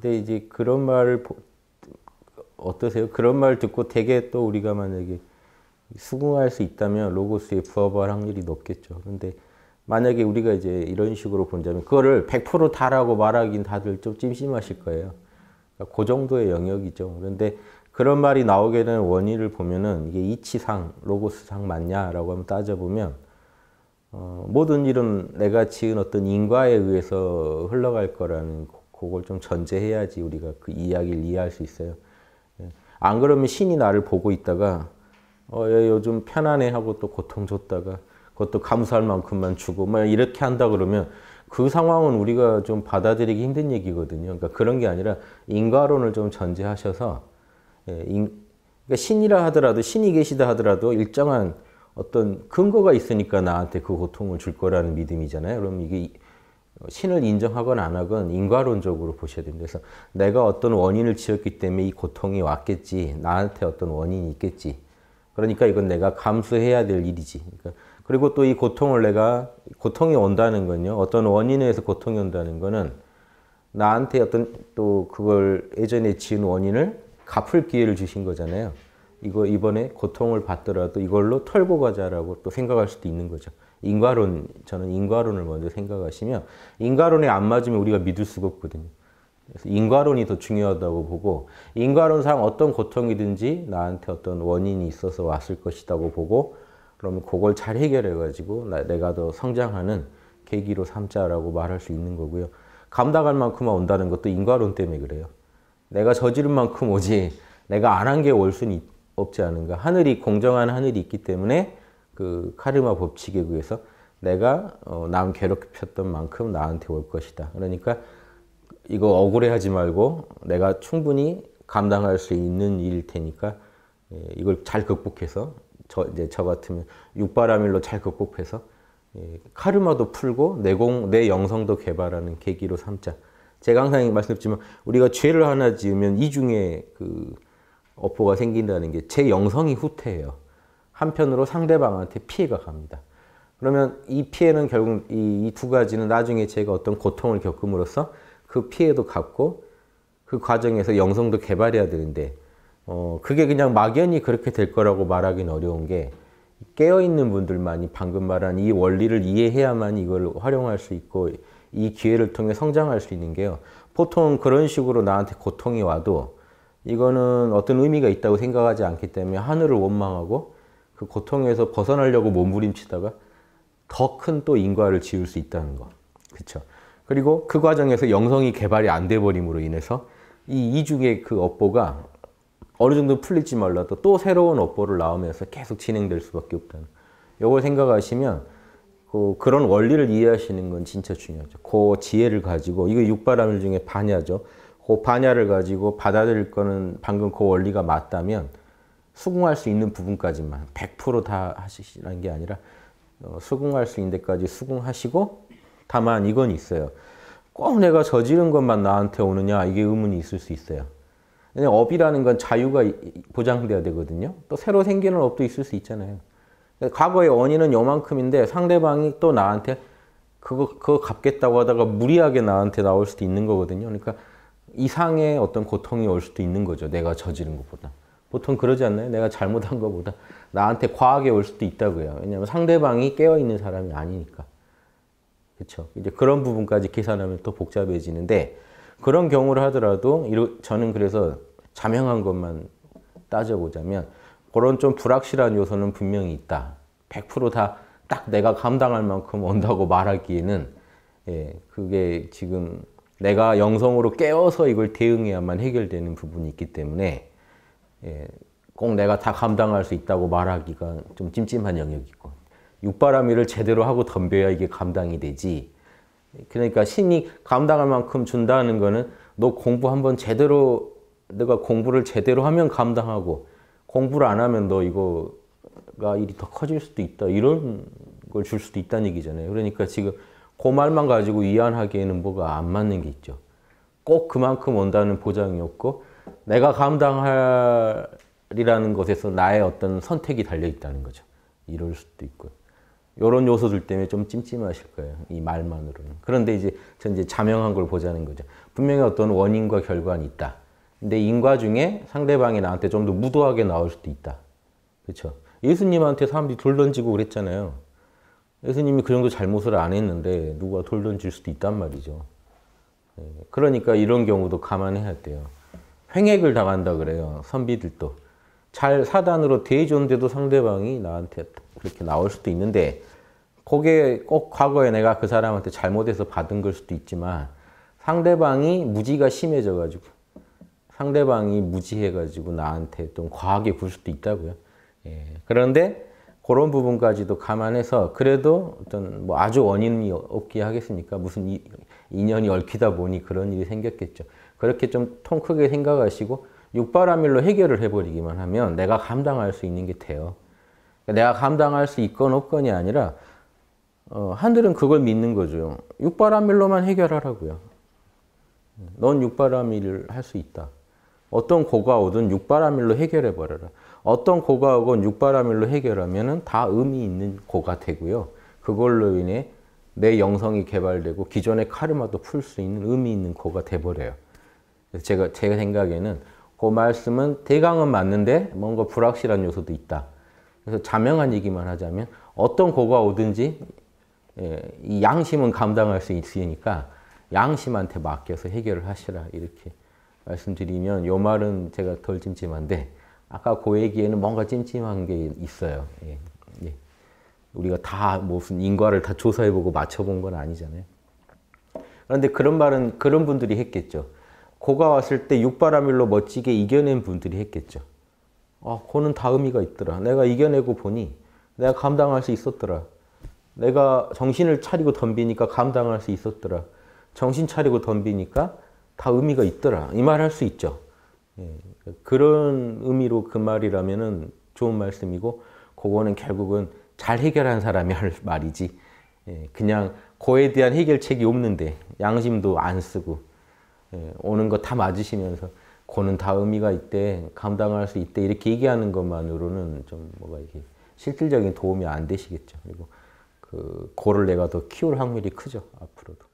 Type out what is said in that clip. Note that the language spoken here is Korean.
근데 이제 그런 말을 어떠세요? 그런 말 듣고 되게 또 우리가 만약에 수긍할 수 있다면 로고스에 부합할 확률이 높겠죠. 근데 만약에 우리가 이제 이런 식으로 본다면 그거를 100% 다라고 말하긴 다들 좀 찜찜하실 거예요. 그러니까 그 정도의 영역이죠. 그런데 그런 말이 나오게 되는 원인을 보면은 이게 이치상 로고스상 맞냐라고 한번 따져보면 어, 모든 일은 내가 지은 어떤 인과에 의해서 흘러갈 거라는 그걸 좀 전제해야지 우리가 그 이야기를 이해할 수 있어요. 예. 안 그러면 신이 나를 보고 있다가 어, 요즘 편안해 하고 또 고통 줬다가 그것도 감사할 만큼만 주고 막 이렇게 한다 그러면 그 상황은 우리가 좀 받아들이기 힘든 얘기거든요. 그러니까 그런 게 아니라 인과론을 좀 전제하셔서 예, 인, 그러니까 신이라 하더라도 신이 계시다 하더라도 일정한 어떤 근거가 있으니까 나한테 그 고통을 줄 거라는 믿음이잖아요. 그럼 이게 신을 인정하건 안 하건 인과론적으로 보셔야 됩니다. 그래서 내가 어떤 원인을 지었기 때문에 이 고통이 왔겠지. 나한테 어떤 원인이 있겠지. 그러니까 이건 내가 감수해야 될 일이지. 그러니까 그리고 또 이 고통을 내가 고통이 온다는 건요. 어떤 원인에서 고통이 온다는 거는 나한테 어떤 또 그걸 예전에 지은 원인을 갚을 기회를 주신 거잖아요. 이거 이번에 고통을 받더라도 이걸로 털고 가자라고 또 생각할 수도 있는 거죠. 인과론, 저는 인과론을 먼저 생각하시면 인과론에 안 맞으면 우리가 믿을 수가 없거든요. 그래서 인과론이 더 중요하다고 보고 인과론상 어떤 고통이든지 나한테 어떤 원인이 있어서 왔을 것이다고 보고 그러면 그걸 잘 해결해가지고 내가 더 성장하는 계기로 삼자라고 말할 수 있는 거고요. 감당할 만큼만 온다는 것도 인과론 때문에 그래요. 내가 저지른 만큼 오지 내가 안 한 게 올 수는 없지 않은가. 하늘이 공정한 하늘이 있기 때문에 그 카르마 법칙에 의해서 내가 어, 남 괴롭혔던 만큼 나한테 올 것이다. 그러니까 이거 억울해하지 말고 내가 충분히 감당할 수 있는 일일 테니까 예, 이걸 잘 극복해서 저 이제 저 같으면 육바라밀로 잘 극복해서 예, 카르마도 풀고 내공 내 영성도 개발하는 계기로 삼자. 제가 항상 말씀드리지만 우리가 죄를 하나 지으면 이 중에 그 업보가 생긴다는 게 제 영성이 후퇴해요. 한편으로 상대방한테 피해가 갑니다. 그러면 이 피해는 결국 이두 이 가지는 나중에 제가 어떤 고통을 겪음으로써 그 피해도 갚고 그 과정에서 영성도 개발해야 되는데 어, 그게 그냥 막연히 그렇게 될 거라고 말하기는 어려운 게 깨어있는 분들만이 방금 말한 이 원리를 이해해야만 이걸 활용할 수 있고 이 기회를 통해 성장할 수 있는 게요. 보통 그런 식으로 나한테 고통이 와도 이거는 어떤 의미가 있다고 생각하지 않기 때문에 하늘을 원망하고 그 고통에서 벗어나려고 몸부림치다가 더 큰 또 인과를 지을 수 있다는 거. 그렇 그리고 그 과정에서 영성이 개발이 안 돼버림으로 인해서 이 이중의 그 업보가 어느 정도 풀리지 말라도 또 새로운 업보를 나오면서 계속 진행될 수밖에 없다는 요걸 생각하시면 그 그런 원리를 이해하시는 건 진짜 중요하죠. 그 지혜를 가지고 이거 육바라밀 중에 반야죠. 그 반야를 가지고 받아들일 거는 방금 그 원리가 맞다면 수긍할 수 있는 부분까지만 100%다 하시라는 게 아니라 어, 수긍할 수 있는 데까지 수긍하시고 다만 이건 있어요. 꼭 내가 저지른 것만 나한테 오느냐 이게 의문이 있을 수 있어요. 왜냐 업이라는 건 자유가 보장돼야 되거든요. 또 새로 생기는 업도 있을 수 있잖아요. 그러니까 과거의 원인은 요만큼인데 상대방이 또 나한테 그거 그거 갚겠다고 하다가 무리하게 나한테 나올 수도 있는 거거든요. 그러니까 이상의 어떤 고통이 올 수도 있는 거죠. 내가 저지른 것보다. 보통 그러지 않나요? 내가 잘못한 것보다 나한테 과하게 올 수도 있다고요. 왜냐하면 상대방이 깨어있는 사람이 아니니까. 그렇죠. 이제 그런 부분까지 계산하면 더 복잡해지는데 그런 경우를 하더라도 저는 그래서 자명한 것만 따져보자면 그런 좀 불확실한 요소는 분명히 있다. 100%다 딱 내가 감당할 만큼 온다고 말하기에는 예, 그게 지금 내가 영성으로 깨워서 이걸 대응해야만 해결되는 부분이 있기 때문에 예, 꼭 내가 다 감당할 수 있다고 말하기가 좀 찜찜한 영역이고 육바라밀을 제대로 하고 덤벼야 이게 감당이 되지 그러니까 신이 감당할 만큼 준다는 거는 너 공부 한번 제대로 내가 공부를 제대로 하면 감당하고 공부를 안 하면 너 이거가 일이 더 커질 수도 있다 이런 걸 줄 수도 있다는 얘기잖아요 그러니까 지금 그 말만 가지고 이해하기에는 뭐가 안 맞는 게 있죠 꼭 그만큼 온다는 보장이 없고 내가 감당하리라는 것에서 나의 어떤 선택이 달려 있다는 거죠. 이럴 수도 있고. 이런 요소들 때문에 좀 찜찜하실 거예요. 이 말만으로는. 그런데 이제 전 이제 자명한 걸 보자는 거죠. 분명히 어떤 원인과 결과는 있다. 근데 인과 중에 상대방이 나한테 좀 더 무도하게 나올 수도 있다. 그렇죠? 예수님한테 사람들이 돌 던지고 그랬잖아요. 예수님이 그 정도 잘못을 안 했는데 누가 돌 던질 수도 있단 말이죠. 네, 그러니까 이런 경우도 감안해야 돼요. 횡액을 당한다 그래요. 선비들도. 잘 사단으로 대해줬는데도 상대방이 나한테 그렇게 나올 수도 있는데 그게 꼭 과거에 내가 그 사람한테 잘못해서 받은 걸 수도 있지만 상대방이 무지가 심해져가지고 상대방이 무지해가지고 나한테 좀 과하게 굴 수도 있다고요. 예. 그런데 그런 부분까지도 감안해서 그래도 어떤 뭐 아주 원인이 없게 하겠습니까? 무슨 인연이 얽히다 보니 그런 일이 생겼겠죠. 그렇게 좀 통 크게 생각하시고 육바라밀로 해결을 해버리기만 하면 내가 감당할 수 있는 게 돼요. 그러니까 내가 감당할 수 있건 없건이 아니라 어, 한들은 그걸 믿는 거죠. 육바라밀로만 해결하라고요. 넌 육바라밀을 할 수 있다. 어떤 고가 오든 육바라밀로 해결해 버려라. 어떤 고가 오건 육바라밀로 해결하면 다 의미 있는 고가 되고요. 그걸로 인해 내 영성이 개발되고 기존의 카르마도 풀 수 있는 의미 있는 코가 돼버려요. 제가 제 생각에는 그 말씀은 대강은 맞는데 뭔가 불확실한 요소도 있다. 그래서 자명한 얘기만 하자면 어떤 고가 오든지 예, 이 양심은 감당할 수 있으니까 양심한테 맡겨서 해결을 하시라 이렇게 말씀드리면 요 말은 제가 덜 찜찜한데 아까 그 얘기에는 뭔가 찜찜한 게 있어요. 예. 우리가 다 무슨 인과를 다 조사해보고 맞춰본 건 아니잖아요. 그런데 그런 말은 그런 분들이 했겠죠. 고가 왔을 때 육바라밀로 멋지게 이겨낸 분들이 했겠죠. 아, 고는 다 의미가 있더라. 내가 이겨내고 보니 내가 감당할 수 있었더라. 내가 정신을 차리고 덤비니까 감당할 수 있었더라. 정신 차리고 덤비니까 다 의미가 있더라. 이 말 할 수 있죠. 예, 그런 의미로 그 말이라면 좋은 말씀이고 그거는 결국은 잘 해결한 사람이 할 말이지 예, 그냥 거에 대한 해결책이 없는데 양심도 안 쓰고 예, 오는 거 다 맞으시면서 고는 다 의미가 있대 감당할 수 있대 이렇게 얘기하는 것만으로는 좀 뭐가 이게 실질적인 도움이 안 되시겠죠 그리고 그 고를 내가 더 키울 확률이 크죠 앞으로도.